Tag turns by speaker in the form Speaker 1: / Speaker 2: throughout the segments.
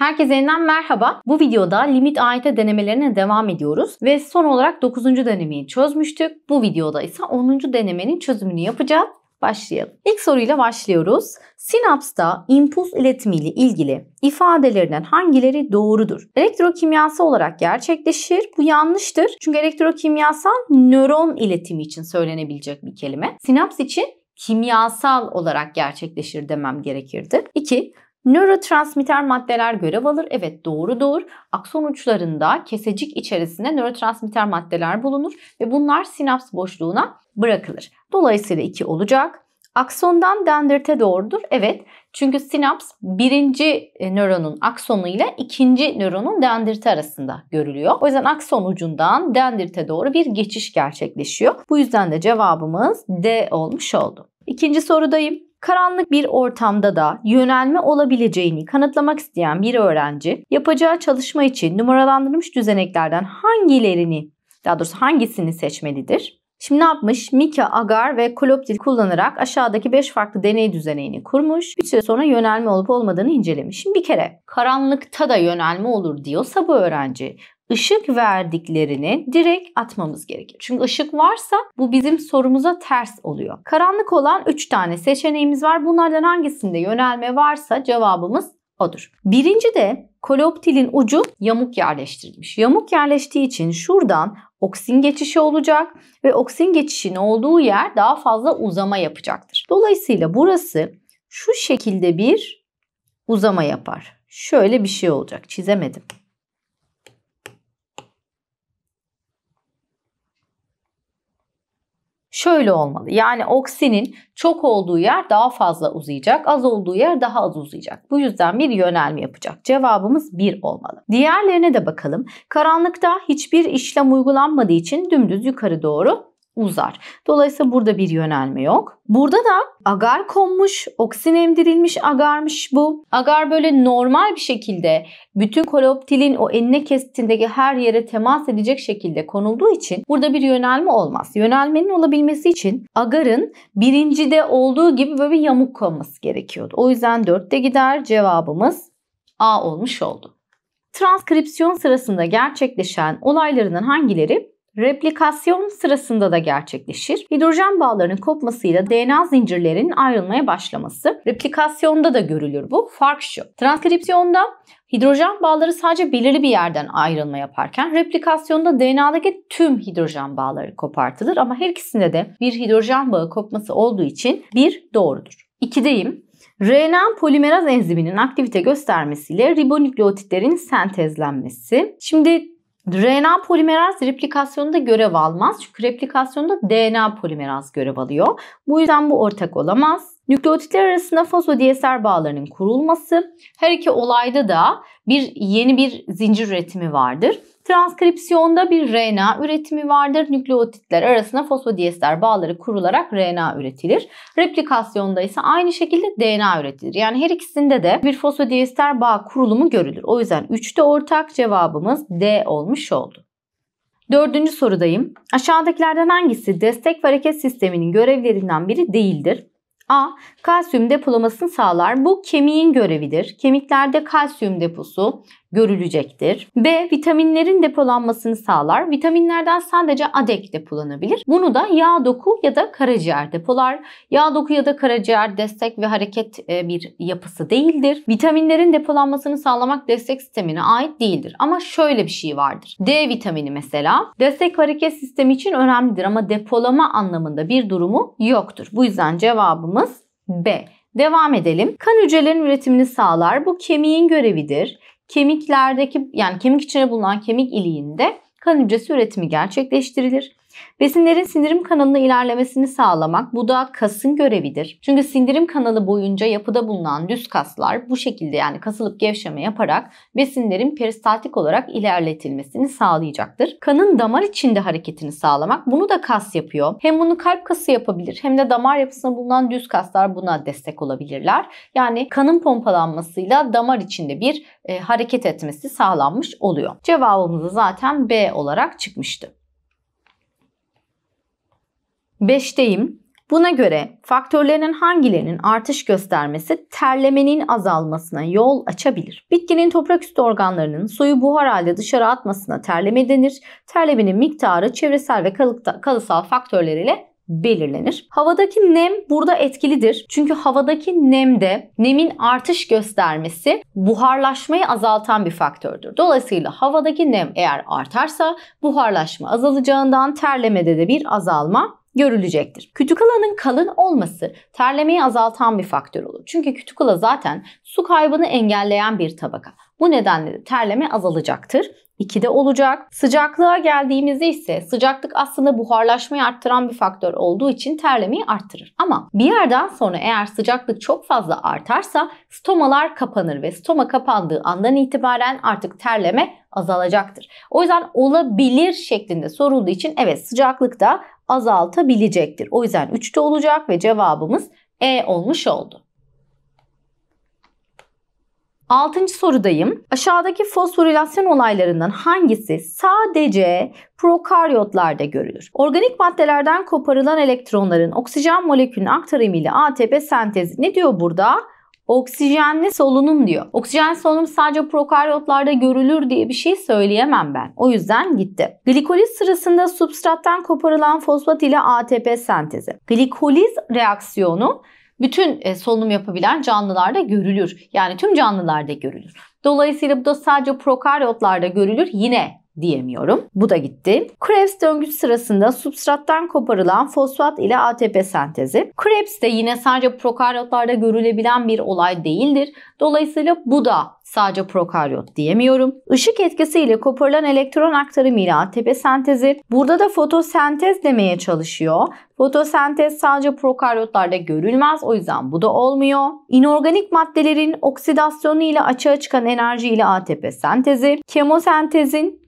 Speaker 1: Herkese yeniden merhaba. Bu videoda limit AYT denemelerine devam ediyoruz ve son olarak 9. denemeyi çözmüştük. Bu videoda ise 10. denemenin çözümünü yapacağız. Başlayalım. İlk soruyla başlıyoruz. Sinapsta impuls iletimiyle ilgili ifadelerinden hangileri doğrudur? Elektrokimyasal olarak gerçekleşir. Bu yanlıştır. Çünkü elektrokimyasal nöron iletimi için söylenebilecek bir kelime. Sinaps için kimyasal olarak gerçekleşir demem gerekirdi. 2. Nörotransmitter maddeler görev alır. Evet doğru, doğru. Akson uçlarında kesecik içerisinde nörotransmitter maddeler bulunur ve bunlar sinaps boşluğuna bırakılır. Dolayısıyla 2 olacak. Aksondan dendrite doğrudur. Evet çünkü sinaps birinci e, nöronun aksonu ile ikinci nöronun dendrite arasında görülüyor. O yüzden akson ucundan dendrite doğru bir geçiş gerçekleşiyor. Bu yüzden de cevabımız D olmuş oldu. İkinci sorudayım. Karanlık bir ortamda da yönelme olabileceğini kanıtlamak isteyen bir öğrenci yapacağı çalışma için numaralandırılmış düzeneklerden hangilerini daha doğrusu hangisini seçmelidir? Şimdi ne yapmış? Mika, agar ve kloptil kullanarak aşağıdaki 5 farklı deney düzeneğini kurmuş. Bir süre sonra yönelme olup olmadığını incelemiş. Şimdi bir kere karanlıkta da yönelme olur diyorsa bu öğrenci ışık verdiklerini direkt atmamız gerekir. Çünkü ışık varsa bu bizim sorumuza ters oluyor. Karanlık olan 3 tane seçeneğimiz var. Bunlardan hangisinde yönelme varsa cevabımız odur. Birinci de koloptilin ucu yamuk yerleştirilmiş. Yamuk yerleştiği için şuradan oksin geçişi olacak ve oksin geçişin olduğu yer daha fazla uzama yapacaktır. Dolayısıyla burası şu şekilde bir uzama yapar. Şöyle bir şey olacak. Çizemedim. şöyle olmalı. Yani oksinin çok olduğu yer daha fazla uzayacak, az olduğu yer daha az uzayacak. Bu yüzden bir yönelme yapacak. Cevabımız 1 olmalı. Diğerlerine de bakalım. Karanlıkta hiçbir işlem uygulanmadığı için dümdüz yukarı doğru uzar. Dolayısıyla burada bir yönelme yok. Burada da agar konmuş, oksin emdirilmiş agarmış bu. Agar böyle normal bir şekilde bütün koloptilin o enine kestiğindeki her yere temas edecek şekilde konulduğu için burada bir yönelme olmaz. Yönelmenin olabilmesi için agarın birincide olduğu gibi böyle bir yamuk konması gerekiyordu. O yüzden dörtte gider cevabımız A olmuş oldu. Transkripsiyon sırasında gerçekleşen olaylarından hangileri Replikasyon sırasında da gerçekleşir. Hidrojen bağlarının kopmasıyla DNA zincirlerinin ayrılmaya başlaması. Replikasyonda da görülür bu. Fark şu. Transkripsiyonda hidrojen bağları sadece belirli bir yerden ayrılma yaparken replikasyonda DNA'daki tüm hidrojen bağları kopartılır ama her ikisinde de bir hidrojen bağı kopması olduğu için bir doğrudur. İkideyim. RNA polimeraz enziminin aktivite göstermesiyle ribonükleotitlerin sentezlenmesi. Şimdi DNA polimeraz replikasyonda görev almaz. Çünkü replikasyonda DNA polimeraz görev alıyor. Bu yüzden bu ortak olamaz. Nükleotitler arasında fosfodiester bağlarının kurulması her iki olayda da bir yeni bir zincir üretimi vardır. Transkripsiyonda bir RNA üretimi vardır. Nükleotitler arasında fosfodiester bağları kurularak RNA üretilir. Replikasyonda ise aynı şekilde DNA üretilir. Yani her ikisinde de bir fosfodiester bağ kurulumu görülür. O yüzden 3'te ortak cevabımız D olmuş oldu. Dördüncü sorudayım. Aşağıdakilerden hangisi destek ve hareket sisteminin görevlerinden biri değildir? A. Kalsiyum depolamasını sağlar. Bu kemiğin görevidir. Kemiklerde kalsiyum deposu görülecektir. B vitaminlerin depolanmasını sağlar. Vitaminlerden sadece ADEK depolanabilir. Bunu da yağ doku ya da karaciğer depolar. Yağ doku ya da karaciğer destek ve hareket e, bir yapısı değildir. Vitaminlerin depolanmasını sağlamak destek sistemine ait değildir. Ama şöyle bir şey vardır. D vitamini mesela destek hareket sistemi için önemlidir ama depolama anlamında bir durumu yoktur. Bu yüzden cevabımız B. Devam edelim. Kan hücrelerin üretimini sağlar. Bu kemiğin görevidir kemiklerdeki yani kemik içine bulunan kemik iliğinde kan hücresi üretimi gerçekleştirilir. Besinlerin sindirim kanalına ilerlemesini sağlamak bu da kasın görevidir. Çünkü sindirim kanalı boyunca yapıda bulunan düz kaslar bu şekilde yani kasılıp gevşeme yaparak besinlerin peristaltik olarak ilerletilmesini sağlayacaktır. Kanın damar içinde hareketini sağlamak bunu da kas yapıyor. Hem bunu kalp kası yapabilir hem de damar yapısında bulunan düz kaslar buna destek olabilirler. Yani kanın pompalanmasıyla damar içinde bir e, hareket etmesi sağlanmış oluyor. Cevabımız zaten B olarak çıkmıştı. 5'teyim. Buna göre faktörlerin hangilerinin artış göstermesi terlemenin azalmasına yol açabilir. Bitkinin toprak üstü organlarının suyu buhar halde dışarı atmasına terleme denir. Terlemenin miktarı çevresel ve kalısal faktörler belirlenir. Havadaki nem burada etkilidir. Çünkü havadaki nemde nemin artış göstermesi buharlaşmayı azaltan bir faktördür. Dolayısıyla havadaki nem eğer artarsa buharlaşma azalacağından terlemede de bir azalma görülecektir. Kütükalanın kalın olması terlemeyi azaltan bir faktör olur. Çünkü kütükala zaten su kaybını engelleyen bir tabaka. Bu nedenle de terleme azalacaktır. 2'de olacak. Sıcaklığa geldiğimizde ise sıcaklık aslında buharlaşmayı arttıran bir faktör olduğu için terlemeyi arttırır. Ama bir yerden sonra eğer sıcaklık çok fazla artarsa stomalar kapanır ve stoma kapandığı andan itibaren artık terleme azalacaktır. O yüzden olabilir şeklinde sorulduğu için evet sıcaklık da azaltabilecektir. O yüzden 3'te olacak ve cevabımız E olmuş oldu. Altıncı sorudayım. Aşağıdaki fosforilasyon olaylarından hangisi sadece prokaryotlarda görülür? Organik maddelerden koparılan elektronların oksijen molekülünün aktarımıyla ATP sentezi ne diyor burada? oksijenli solunum diyor. Oksijen solunum sadece prokaryotlarda görülür diye bir şey söyleyemem ben. O yüzden gitti. Glikoliz sırasında substrattan koparılan fosfat ile ATP sentezi. Glikoliz reaksiyonu bütün e, solunum yapabilen canlılarda görülür. Yani tüm canlılarda görülür. Dolayısıyla bu da sadece prokaryotlarda görülür. Yine diyemiyorum. Bu da gitti. Krebs döngüsü sırasında substrattan koparılan fosfat ile ATP sentezi. Krebs de yine sadece prokaryotlarda görülebilen bir olay değildir. Dolayısıyla bu da sadece prokaryot diyemiyorum. Işık etkisiyle koparılan elektron aktarımı ile ATP sentezi. Burada da fotosentez demeye çalışıyor. Fotosentez sadece prokaryotlarda görülmez o yüzden bu da olmuyor. İnorganik maddelerin oksidasyonu ile açığa çıkan enerji ile ATP sentezi. Kemosentezin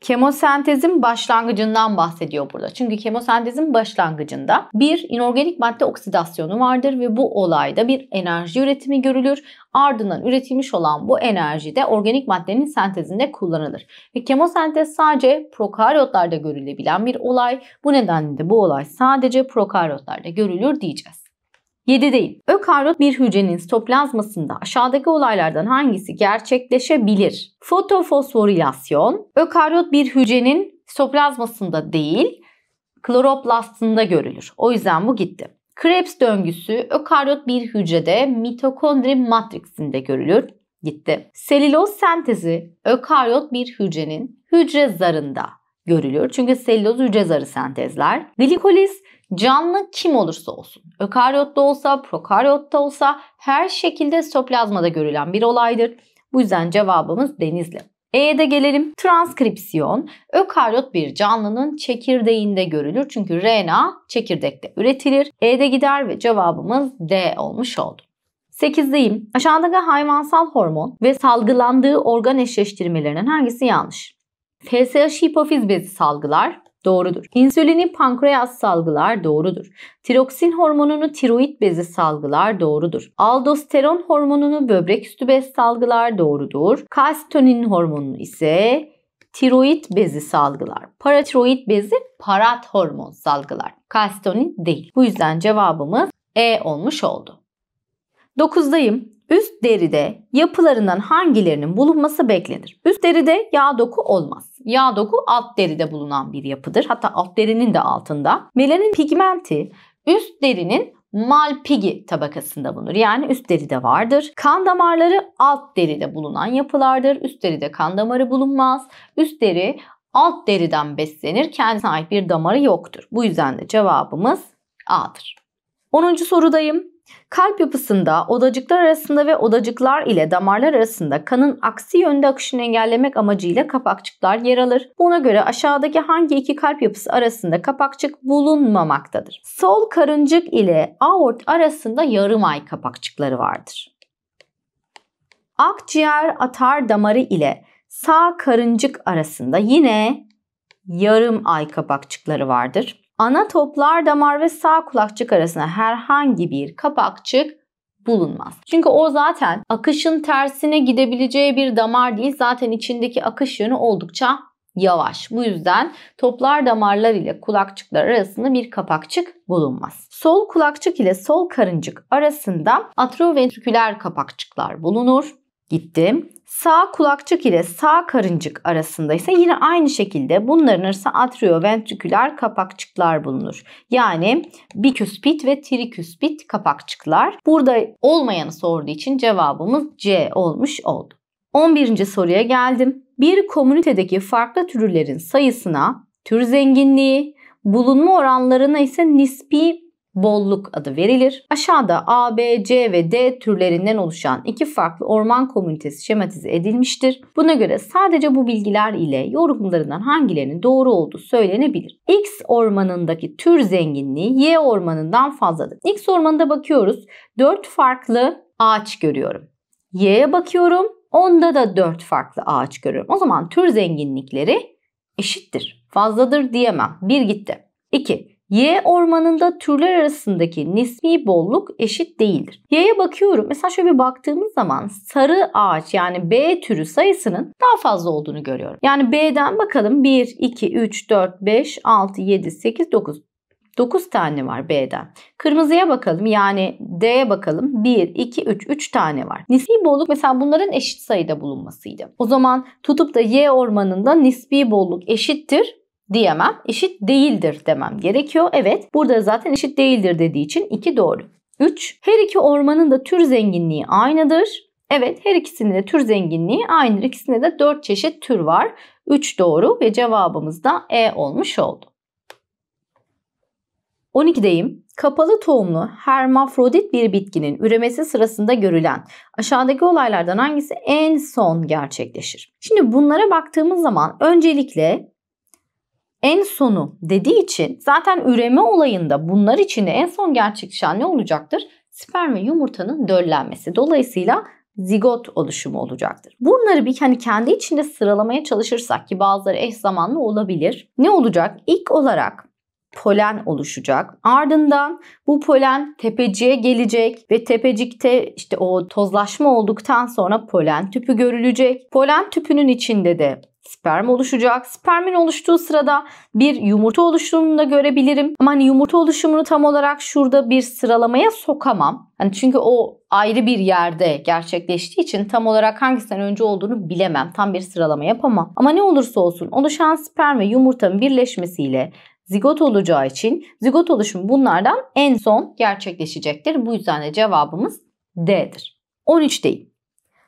Speaker 1: kemosentezin başlangıcından bahsediyor burada. Çünkü kemosentezin başlangıcında bir inorganik madde oksidasyonu vardır ve bu olayda bir enerji üretimi görülür. Ardından üretilmiş olan bu enerji de organik maddenin sentezinde kullanılır. Ve kemosentez sadece prokaryotlarda görülebilen bir olay. Bu nedenle de bu olay sadece prokaryotlarda görülür diyeceğiz. 7 değil. Ökaryot bir hücrenin sitoplazmasında aşağıdaki olaylardan hangisi gerçekleşebilir? Fotofosforilasyon ökaryot bir hücrenin sitoplazmasında değil, kloroplastında görülür. O yüzden bu gitti. Krebs döngüsü ökaryot bir hücrede mitokondri matriksinde görülür. Gitti. Selüloz sentezi ökaryot bir hücrenin hücre zarında görülüyor. Çünkü selüloz hücre zarı sentezler. Glikoliz canlı kim olursa olsun, ökaryotta olsa, prokaryotta olsa her şekilde sitoplazmada görülen bir olaydır. Bu yüzden cevabımız denizli. E'ye de gelelim. Transkripsiyon ökaryot bir canlının çekirdeğinde görülür. Çünkü RNA çekirdekte üretilir. E'de gider ve cevabımız D olmuş oldu. 8'deyim. Aşağıdaki hayvansal hormon ve salgılandığı organ eşleştirmelerinden hangisi yanlış? FSH hipofiz bezi salgılar. Doğrudur. İnsülini pankreas salgılar doğrudur. Tiroksin hormonunu tiroid bezi salgılar doğrudur. Aldosteron hormonunu böbrek üstü bez salgılar doğrudur. Kalsitonin hormonunu ise tiroid bezi salgılar. Paratiroid bezi parat hormon salgılar. Kalsitonin değil. Bu yüzden cevabımız E olmuş oldu. 9'dayım. Üst deride yapılarından hangilerinin bulunması beklenir? Üst deride yağ doku olmaz. Yağ doku alt deride bulunan bir yapıdır. Hatta alt derinin de altında. Melanin pigmenti üst derinin malpigi tabakasında bulunur. Yani üst deride vardır. Kan damarları alt deride bulunan yapılardır. Üst deride kan damarı bulunmaz. Üst deri alt deriden beslenir. Kendisine ait bir damarı yoktur. Bu yüzden de cevabımız A'dır. 10. sorudayım. Kalp yapısında odacıklar arasında ve odacıklar ile damarlar arasında kanın aksi yönde akışını engellemek amacıyla kapakçıklar yer alır. Buna göre aşağıdaki hangi iki kalp yapısı arasında kapakçık bulunmamaktadır? Sol karıncık ile aort arasında yarım ay kapakçıkları vardır. Akciğer atar damarı ile sağ karıncık arasında yine yarım ay kapakçıkları vardır. Ana toplar damar ve sağ kulakçık arasında herhangi bir kapakçık bulunmaz. Çünkü o zaten akışın tersine gidebileceği bir damar değil. Zaten içindeki akış yönü oldukça yavaş. Bu yüzden toplar damarlar ile kulakçıklar arasında bir kapakçık bulunmaz. Sol kulakçık ile sol karıncık arasında atroventriküler kapakçıklar bulunur. Gittim. Sağ kulakçık ile sağ karıncık arasında ise yine aynı şekilde bunların arasında atrioventriküler kapakçıklar bulunur. Yani biküspit ve triküspit kapakçıklar. Burada olmayanı sorduğu için cevabımız C olmuş oldu. 11. soruya geldim. Bir komünitedeki farklı türlerin sayısına, tür zenginliği, bulunma oranlarına ise nispi bolluk adı verilir. Aşağıda A, B, C ve D türlerinden oluşan iki farklı orman komünitesi şematize edilmiştir. Buna göre sadece bu bilgiler ile yorumlarından hangilerinin doğru olduğu söylenebilir. X ormanındaki tür zenginliği Y ormanından fazladır. X ormanında bakıyoruz 4 farklı ağaç görüyorum. Y'ye bakıyorum onda da 4 farklı ağaç görüyorum. O zaman tür zenginlikleri eşittir. Fazladır diyemem. Bir gitti. 2. Y ormanında türler arasındaki nispi bolluk eşit değildir. Y'ye bakıyorum. Mesela şöyle bir baktığımız zaman sarı ağaç yani B türü sayısının daha fazla olduğunu görüyorum. Yani B'den bakalım 1, 2, 3, 4, 5, 6, 7, 8, 9. 9 tane var B'den. Kırmızıya bakalım yani D'ye bakalım. 1, 2, 3, 3 tane var. Nispi bolluk mesela bunların eşit sayıda bulunmasıydı. O zaman tutup da Y ormanında nispi bolluk eşittir diyemem. Eşit değildir demem gerekiyor. Evet burada zaten eşit değildir dediği için 2 doğru. 3. Her iki ormanın da tür zenginliği aynıdır. Evet her ikisinin de tür zenginliği aynıdır. İkisinde de 4 çeşit tür var. 3 doğru ve cevabımız da E olmuş oldu. 12'deyim. Kapalı tohumlu hermafrodit bir bitkinin üremesi sırasında görülen aşağıdaki olaylardan hangisi en son gerçekleşir? Şimdi bunlara baktığımız zaman öncelikle en sonu dediği için zaten üreme olayında bunlar içinde en son gerçekleşen ne olacaktır? Sperm ve yumurtanın döllenmesi. Dolayısıyla zigot oluşumu olacaktır. Bunları bir hani kendi içinde sıralamaya çalışırsak ki bazıları eş zamanlı olabilir. Ne olacak? İlk olarak polen oluşacak. Ardından bu polen tepeciğe gelecek ve tepecikte işte o tozlaşma olduktan sonra polen tüpü görülecek. Polen tüpünün içinde de sperm oluşacak. Spermin oluştuğu sırada bir yumurta oluşumunu da görebilirim. Ama hani yumurta oluşumunu tam olarak şurada bir sıralamaya sokamam. Hani çünkü o ayrı bir yerde gerçekleştiği için tam olarak hangisinden önce olduğunu bilemem. Tam bir sıralama yapamam. Ama ne olursa olsun oluşan sperm ve yumurtanın birleşmesiyle zigot olacağı için zigot oluşumu bunlardan en son gerçekleşecektir. Bu yüzden de cevabımız D'dir. 13 13'teyim.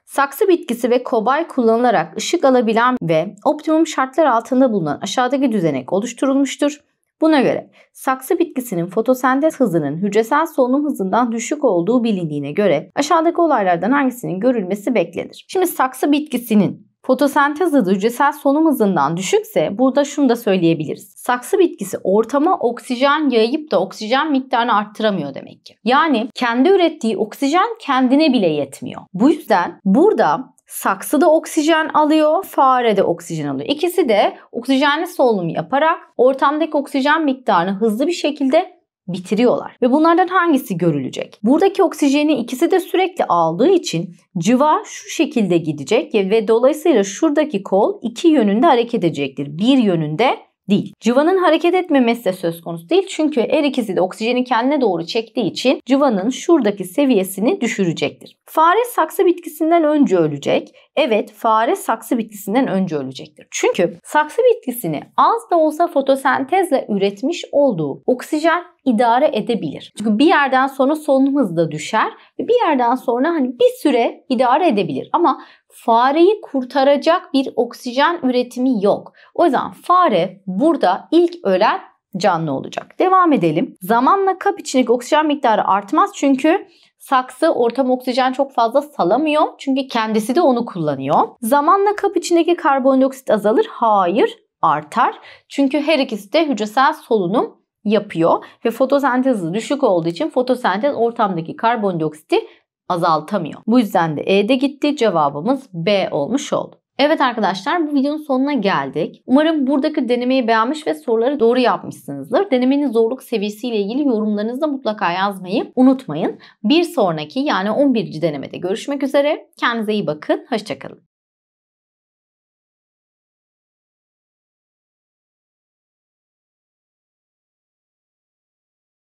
Speaker 1: Saksı bitkisi ve kobay kullanılarak ışık alabilen ve optimum şartlar altında bulunan aşağıdaki düzenek oluşturulmuştur. Buna göre saksı bitkisinin fotosentez hızının hücresel solunum hızından düşük olduğu bilindiğine göre aşağıdaki olaylardan hangisinin görülmesi beklenir? Şimdi saksı bitkisinin Fotosentez hızı hücresel solunum hızından düşükse burada şunu da söyleyebiliriz. Saksı bitkisi ortama oksijen yayıp da oksijen miktarını arttıramıyor demek ki. Yani kendi ürettiği oksijen kendine bile yetmiyor. Bu yüzden burada Saksı da oksijen alıyor, fare de oksijen alıyor. İkisi de oksijenli solunum yaparak ortamdaki oksijen miktarını hızlı bir şekilde bitiriyorlar. Ve bunlardan hangisi görülecek? Buradaki oksijeni ikisi de sürekli aldığı için cıva şu şekilde gidecek ve dolayısıyla şuradaki kol iki yönünde hareket edecektir. Bir yönünde değil. Cıvanın hareket etmemesi de söz konusu değil. Çünkü her ikisi de oksijeni kendine doğru çektiği için cıvanın şuradaki seviyesini düşürecektir. Fare saksı bitkisinden önce ölecek. Evet fare saksı bitkisinden önce ölecektir. Çünkü saksı bitkisini az da olsa fotosentezle üretmiş olduğu oksijen idare edebilir. Çünkü bir yerden sonra solunum hızı da düşer ve bir yerden sonra hani bir süre idare edebilir. Ama fareyi kurtaracak bir oksijen üretimi yok. O yüzden fare burada ilk ölen canlı olacak. Devam edelim. Zamanla kap içindeki oksijen miktarı artmaz çünkü saksı ortam oksijen çok fazla salamıyor. Çünkü kendisi de onu kullanıyor. Zamanla kap içindeki karbondioksit azalır. Hayır artar. Çünkü her ikisi de hücresel solunum yapıyor ve fotosentez düşük olduğu için fotosentez ortamdaki karbondioksiti azaltamıyor. Bu yüzden de E'de gitti cevabımız B olmuş oldu. Evet arkadaşlar bu videonun sonuna geldik. Umarım buradaki denemeyi beğenmiş ve soruları doğru yapmışsınızdır. Denemenin zorluk seviyesiyle ilgili yorumlarınızı da mutlaka yazmayı unutmayın. Bir sonraki yani 11. denemede görüşmek üzere. Kendinize iyi bakın. Hoşçakalın.